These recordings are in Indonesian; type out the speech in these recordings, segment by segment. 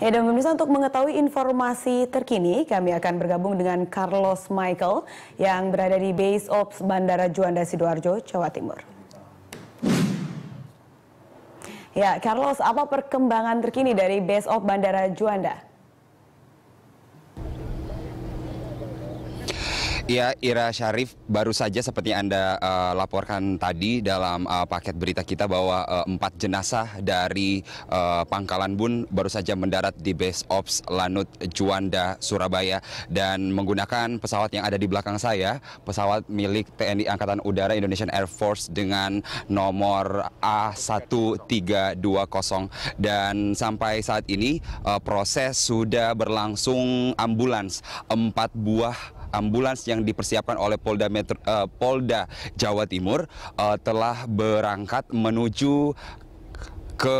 Ya dan pemirsa untuk mengetahui informasi terkini kami akan bergabung dengan Carlos Michael yang berada di Base Ops Bandara Juanda Sidoarjo, Jawa Timur. Ya, Carlos, apa perkembangan terkini dari Base Ops Bandara Juanda? Ya, Ira Syarif, baru saja seperti Anda uh, laporkan tadi dalam uh, paket berita kita bahwa eh, empat jenazah dari uh, Pangkalan Bun baru saja mendarat di Base Ops Lanut Juanda, Surabaya dan menggunakan pesawat yang ada di belakang saya, pesawat milik TNI Angkatan Udara Indonesian Air Force dengan nomor A1320 dan sampai saat ini uh, proses sudah berlangsung ambulans empat buah ambulans yang dipersiapkan oleh Polda Metro, uh, Polda Jawa Timur uh, telah berangkat menuju ke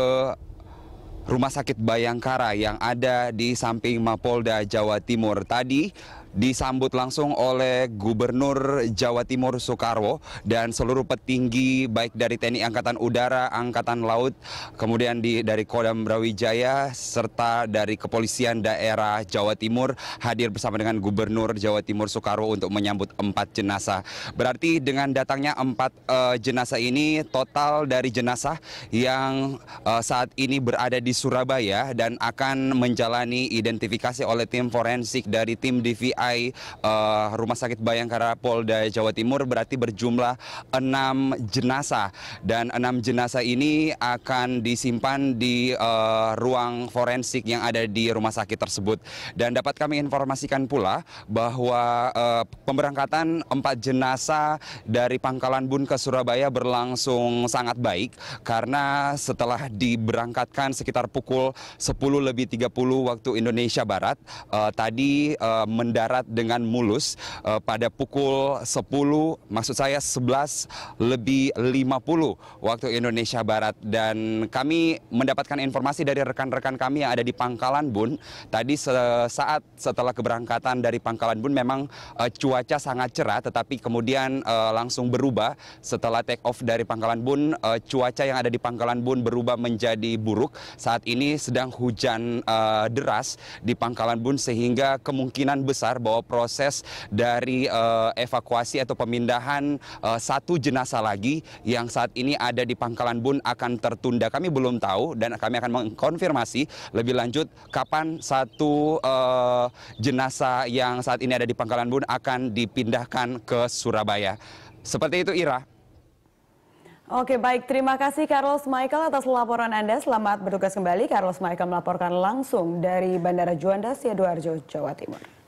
Rumah Sakit Bayangkara yang ada di samping Mapolda Jawa Timur tadi disambut langsung oleh Gubernur Jawa Timur Soekarwo dan seluruh petinggi baik dari TNI Angkatan Udara, Angkatan Laut, kemudian di, dari Kodam Brawijaya serta dari Kepolisian Daerah Jawa Timur hadir bersama dengan Gubernur Jawa Timur Soekarwo untuk menyambut empat jenazah. Berarti dengan datangnya empat uh, jenazah ini total dari jenazah yang uh, saat ini berada di Surabaya dan akan menjalani identifikasi oleh tim forensik dari tim DVI RSUI uh, eh, Rumah Sakit Bayangkara Polda Jawa Timur berarti berjumlah enam jenazah dan enam jenazah ini akan disimpan di uh, ruang forensik yang ada di rumah sakit tersebut dan dapat kami informasikan pula bahwa uh, pemberangkatan empat jenazah dari Pangkalan Bun ke Surabaya berlangsung sangat baik karena setelah diberangkatkan sekitar pukul 10 lebih 30 waktu Indonesia Barat uh, tadi uh, mendarat Barat dengan mulus uh, pada pukul 10 maksud saya 11 lebih 50 waktu Indonesia Barat dan kami mendapatkan informasi dari rekan-rekan kami yang ada di Pangkalan Bun tadi saat setelah keberangkatan dari Pangkalan Bun memang uh, cuaca sangat cerah tetapi kemudian uh, langsung berubah setelah take off dari Pangkalan Bun uh, cuaca yang ada di Pangkalan Bun berubah menjadi buruk saat ini sedang hujan uh, deras di Pangkalan Bun sehingga kemungkinan besar bahwa proses dari uh, evakuasi atau pemindahan uh, satu jenazah lagi yang saat ini ada di Pangkalan Bun akan tertunda. Kami belum tahu dan kami akan mengkonfirmasi lebih lanjut kapan satu uh, jenazah yang saat ini ada di Pangkalan Bun akan dipindahkan ke Surabaya. Seperti itu Ira. Oke baik, terima kasih Carlos Michael atas laporan Anda. Selamat bertugas kembali. Carlos Michael melaporkan langsung dari Bandara Juanda, Sidoarjo, Jawa Timur.